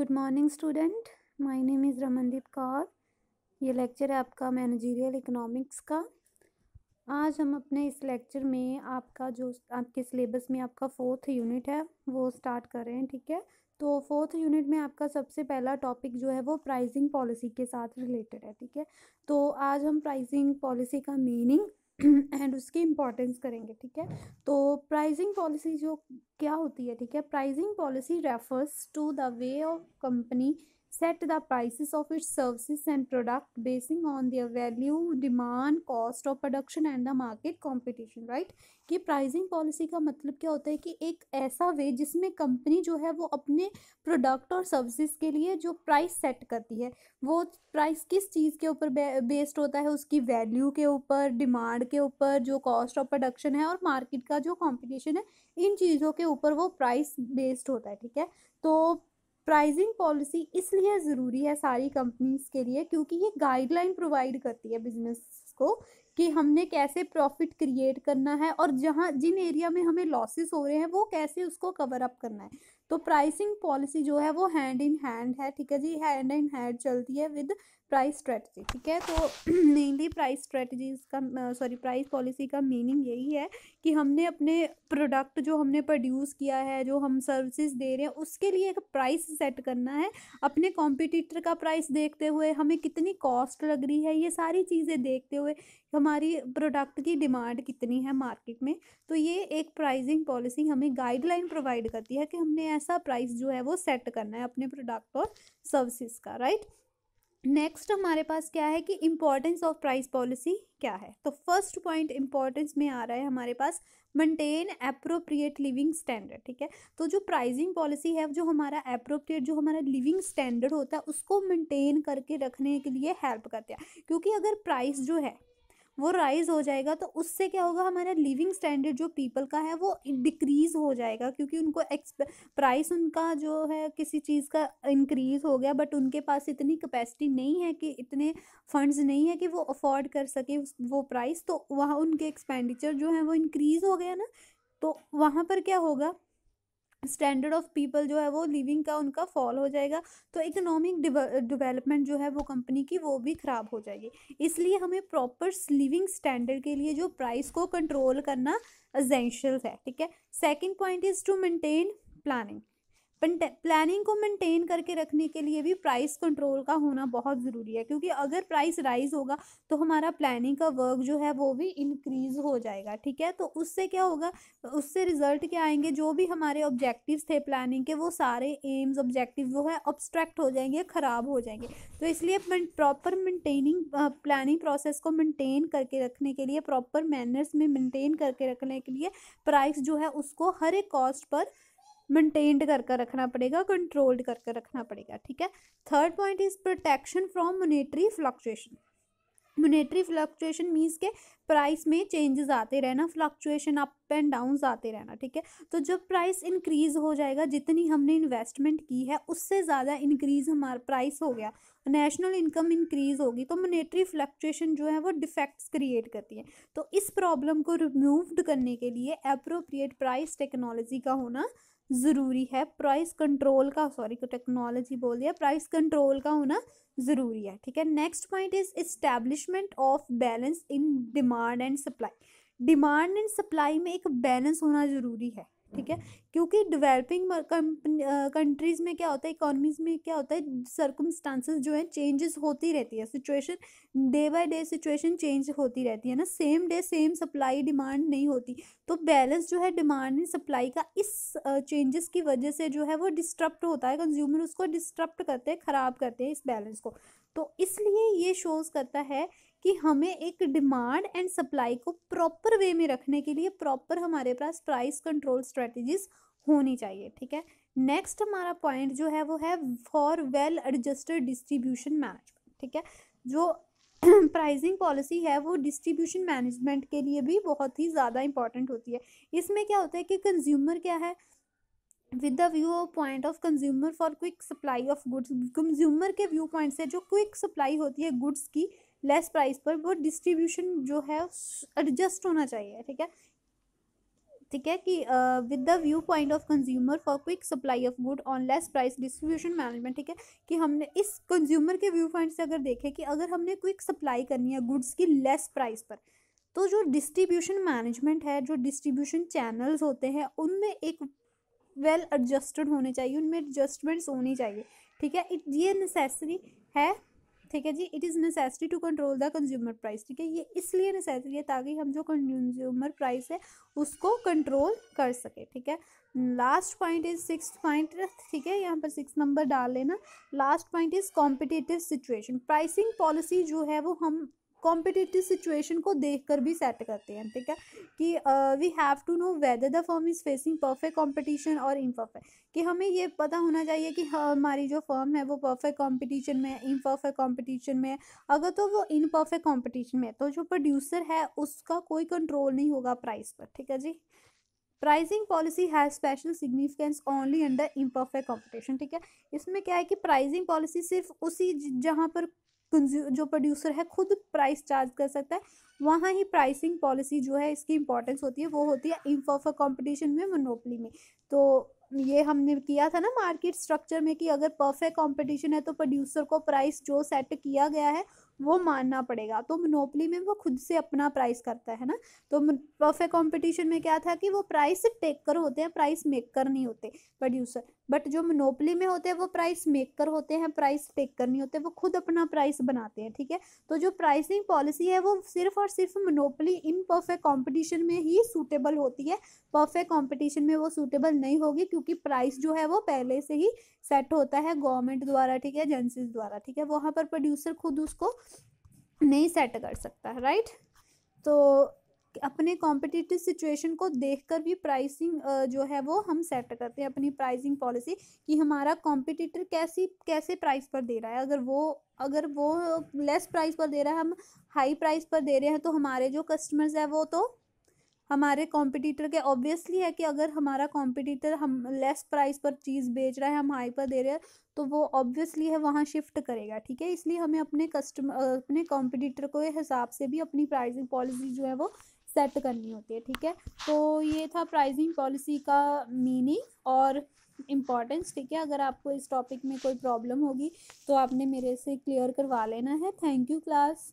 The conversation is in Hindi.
good morning student my name is Ramandeep Kaur ये लेक्चर है आपका मैनेजीरियल इकोनॉमिक्स का आज हम अपने इस लेक्चर में आपका जो आपके सिलेबस में आपका फोर्थ यूनिट है वो स्टार्ट कर रहे हैं ठीक है तो फोर्थ यूनिट में आपका सबसे पहला टॉपिक जो है वो प्राइसिंग पॉलिसी के साथ रिलेटेड है ठीक है तो आज हम प्राइसिंग पॉलिसी का मीनिंग एंड उसकी इम्पोर्टेंस करेंगे ठीक है तो प्राइजिंग पॉलिसी जो क्या होती है ठीक है pricing policy refers to the way of company set the prices of its services and product basing on their value demand cost of production and the market competition right कि प्राइसिंग पॉलिसी का मतलब क्या होता है कि एक ऐसा वे जिसमें कंपनी जो है वो अपने प्रोडक्ट और सर्विसेज के लिए जो प्राइस सेट करती है वो प्राइस किस चीज़ के ऊपर बेस्ड होता है उसकी वैल्यू के ऊपर डिमांड के ऊपर जो कॉस्ट ऑफ प्रोडक्शन है और मार्केट का जो कंपटीशन है इन चीज़ों के ऊपर वो प्राइस बेस्ड होता है ठीक है तो प्राइसिंग पॉलिसी इसलिए ज़रूरी है सारी कंपनीज के लिए क्योंकि ये गाइडलाइन प्रोवाइड करती है बिजनेस को कि हमने कैसे प्रॉफिट क्रिएट करना है और जहाँ जिन एरिया में हमें लॉसेस हो रहे हैं वो कैसे उसको कवर अप करना है तो प्राइसिंग पॉलिसी जो है वो हैंड इन हैंड है ठीक है जी हैंड इन हैंड चलती है विद प्राइस स्ट्रेटजी ठीक है तो मेनली प्राइस स्ट्रेटजीज का सॉरी प्राइस पॉलिसी का मीनिंग यही है कि हमने अपने प्रोडक्ट जो हमने प्रोड्यूस किया है जो हम सर्विसेज दे रहे हैं उसके लिए एक प्राइस सेट करना है अपने कॉम्पिटिटर का प्राइस देखते हुए हमें कितनी कॉस्ट लग रही है ये सारी चीज़ें देखते हुए हमारी प्रोडक्ट की डिमांड कितनी है मार्केट में तो ये एक प्राइसिंग पॉलिसी हमें गाइडलाइन प्रोवाइड करती है कि हमने ऐसा प्राइस जो है वो सेट करना है अपने प्रोडक्ट और सर्विसेज का राइट नेक्स्ट हमारे पास क्या है कि इम्पॉर्टेंस ऑफ प्राइस पॉलिसी क्या है तो फर्स्ट पॉइंट इम्पॉर्टेंस में आ रहा है हमारे पास मेंटेन अप्रोप्रिएट लिविंग स्टैंडर्ड ठीक है तो जो प्राइसिंग पॉलिसी है जो हमारा अप्रोप्रिएट जो हमारा लिविंग स्टैंडर्ड होता है उसको मेंटेन करके रखने के लिए हेल्प करते हैं क्योंकि अगर प्राइस जो है वो राइज़ हो जाएगा तो उससे क्या होगा हमारा लिविंग स्टैंडर्ड जो पीपल का है वो डिक्रीज़ हो जाएगा क्योंकि उनको प्राइस उनका जो है किसी चीज़ का इंक्रीज़ हो गया बट उनके पास इतनी कैपेसिटी नहीं है कि इतने फंड्स नहीं है कि वो अफोर्ड कर सके वो प्राइस तो वहाँ उनके एक्सपेंडिचर जो है वो इंक्रीज़ हो गया ना तो वहाँ पर क्या होगा स्टैंडर्ड ऑफ पीपल जो है वो लिविंग का उनका फॉल हो जाएगा तो इकोनॉमिक डेवलपमेंट जो है वो कंपनी की वो भी ख़राब हो जाएगी इसलिए हमें प्रॉपर लिविंग स्टैंडर्ड के लिए जो प्राइस को कंट्रोल करना अजेंशियल है ठीक है second point is to maintain planning planning को मेंटेन करके रखने के लिए भी प्राइस कंट्रोल का होना बहुत ज़रूरी है क्योंकि अगर प्राइस राइज होगा तो हमारा प्लानिंग का वर्क जो है वो भी इंक्रीज हो जाएगा ठीक है तो उससे क्या होगा उससे रिजल्ट क्या आएंगे जो भी हमारे ऑब्जेक्टिव्स थे प्लानिंग के वो सारे एम्स ऑब्जेक्टिव वो है ऑब्स्ट्रैक्ट हो जाएंगे ख़राब हो जाएंगे तो इसलिए प्रॉपर मेंटेनिंग प्लानिंग प्रोसेस को मेंटेन करके रखने के लिए प्रॉपर मैनर्स में मेंटेन करके रखने के लिए प्राइस जो है उसको हर एक कॉस्ट पर मेंटेन्ड कर कर रखना पड़ेगा कंट्रोल्ड कर कर रखना पड़ेगा ठीक है third point is protection from monetary fluctuation monetary fluctuation means के प्राइस में चेंजेस आते रहना फ्लक्चुएशन अप एंड डाउन आते रहना ठीक है तो जब प्राइस इंक्रीज हो जाएगा जितनी हमने इन्वेस्टमेंट की है उससे ज़्यादा इंक्रीज हमारा प्राइस हो गया नेशनल इनकम इंक्रीज होगी तो मोनेटरी फ्लक्चुएशन जो है वो डिफेक्ट्स क्रिएट करती है तो इस प्रॉब्लम को रिमूव्ड करने के लिए अप्रोप्रिएट प्राइस टेक्नोलॉजी का होना ज़रूरी है प्राइस कंट्रोल का सॉरी टेक्नोलॉजी बोल दिया प्राइस कंट्रोल का होना ज़रूरी है ठीक है next point is establishment of balance in demand and supply demand and supply में एक बैलेंस होना ज़रूरी है ठीक है क्योंकि डेवलपिंग कंट्रीज़ में क्या होता है इकोनॉमीज में क्या होता है सर्कमस्टांसिस जो है चेंजेस होती रहती है situation day by day situation change होती रहती है ना same day same supply demand नहीं होती तो बैलेंस जो है डिमांड एंड सप्लाई का इस चेंजेस की वजह से जो है वो डिस्टर्ब होता है कंज्यूमर उसको डिस्टर्ब करते हैं ख़राब करते हैं इस बैलेंस को तो इसलिए ये शोज़ करता है कि हमें एक डिमांड एंड सप्लाई को प्रॉपर वे में रखने के लिए प्रॉपर हमारे पास प्राइस कंट्रोल स्ट्रेटजीज होनी चाहिए ठीक है नेक्स्ट हमारा पॉइंट जो है वो है for well adjusted distribution management ठीक है जो प्राइसिंग पॉलिसी है वो डिस्ट्रीब्यूशन मैनेजमेंट के लिए भी बहुत ही ज़्यादा इंपॉर्टेंट होती है इसमें क्या होता है कि कंज्यूमर क्या है with the view point of consumer for quick supply of goods consumer के व्यू पॉइंट से जो क्विक सप्लाई होती है गुड्स की लेस प्राइस पर वो डिस्ट्रीब्यूशन जो है एडजस्ट होना चाहिए ठीक है ठीक है कि with the view point of consumer for quick supply of good on less price distribution management ठीक है कि हमने इस कंज्यूमर के व्यू पॉइंट से अगर देखें कि अगर हमने क्विक सप्लाई करनी है गुड्स की लेस प्राइस पर तो जो डिस्ट्रीब्यूशन मैनेजमेंट है जो डिस्ट्रीब्यूशन चैनल्स होते हैं उनमें एक वेल एडजस्टेड होने चाहिए उनमें एडजस्टमेंट्स होनी चाहिए ठीक है ये नेसेसरी है ठीक है जी it is necessary to control the consumer price ठीक है ये इसलिए नेसेसरी है ताकि हम जो कंज्यूमर प्राइस है उसको कंट्रोल कर सके ठीक है last point is six point ठीक है यहाँ पर सिक्स नंबर डाल लेना last point is competitive situation pricing policy जो है वो हम कॉम्पिटिटिव सिचुएशन को देख कर भी सेट करते हैं ठीक है कि we have to know whether the firm is facing perfect competition और इम्परफेक्ट कि हमें ये पता होना चाहिए कि हाँ, हमारी जो फर्म है वो परफेक्ट कॉम्पिटिशन में है इम्परफेक्ट कॉम्पिटिशन में है अगर तो वो इन परफेक्ट कॉम्पिटिशन में है तो जो प्रोड्यूसर है उसका कोई कंट्रोल नहीं होगा प्राइस पर ठीक है जी pricing policy has special significance only under imperfect competition ठीक है इसमें क्या है कि प्राइसिंग पॉलिसी सिर्फ उसी जहाँ पर जो प्रोड्यूसर है खुद प्राइस चार्ज कर सकता है वहाँ ही प्राइसिंग पॉलिसी जो है इसकी इंपॉर्टेंस होती है वो होती है इम्फॉफर कॉम्पिटिशन में मोनोपली में तो ये हमने किया था ना मार्केट स्ट्रक्चर में कि अगर परफेक्ट कंपटीशन है तो प्रोड्यूसर को प्राइस जो सेट किया गया है वो मानना पड़ेगा तो मोनोपली में वो खुद से अपना प्राइस करता है ना तो परफेक्ट कॉम्पिटिशन में क्या था कि वो प्राइस टेकर होते हैं प्राइस मेकर नहीं होते प्रोड्यूसर बट जो मोनोपली में होते हैं वो प्राइस मेकर होते हैं प्राइस टेकर नहीं होते वो खुद अपना प्राइस बनाते हैं ठीक है तो जो प्राइसिंग पॉलिसी है वो सिर्फ और सिर्फ मोनोपली इन परफेक्ट कॉम्पिटिशन में ही सूटेबल होती है परफेक्ट कॉम्पिटिशन में वो सूटेबल नहीं होगी क्योंकि प्राइस जो है वो पहले से ही सेट होता है गवर्नमेंट द्वारा ठीक है एजेंसीज द्वारा ठीक है वहाँ पर प्रोड्यूसर खुद उसको नहीं सेट कर सकता राइट तो अपने कॉम्पिटिटिव सिचुएशन को देखकर भी प्राइसिंग जो है वो हम सेट करते हैं अपनी प्राइसिंग पॉलिसी कि हमारा कॉम्पिटिटर कैसी कैसे प्राइस पर दे रहा है अगर वो अगर वो लेस प्राइस पर दे रहा है हम हाई प्राइस पर दे रहे हैं तो हमारे जो कस्टमर्स है वो तो हमारे कॉम्पिटिटर के ऑब्वियसली है कि अगर हमारा कॉम्पिटिटर हम लेस प्राइस पर चीज़ बेच रहा है हम हाई पर दे रहे हैं तो वो ऑब्वियसली है वहाँ शिफ्ट करेगा ठीक है इसलिए हमें अपने कस्टमर अपने कॉम्पिटिटर को हिसाब से भी अपनी प्राइसिंग पॉलिसी जो है वो सेट करनी होती है ठीक है तो ये था प्राइसिंग पॉलिसी का मीनिंग और इम्पॉर्टेंस ठीक है अगर आपको इस टॉपिक में कोई प्रॉब्लम होगी तो आपने मेरे से क्लियर करवा लेना है थैंक यू क्लास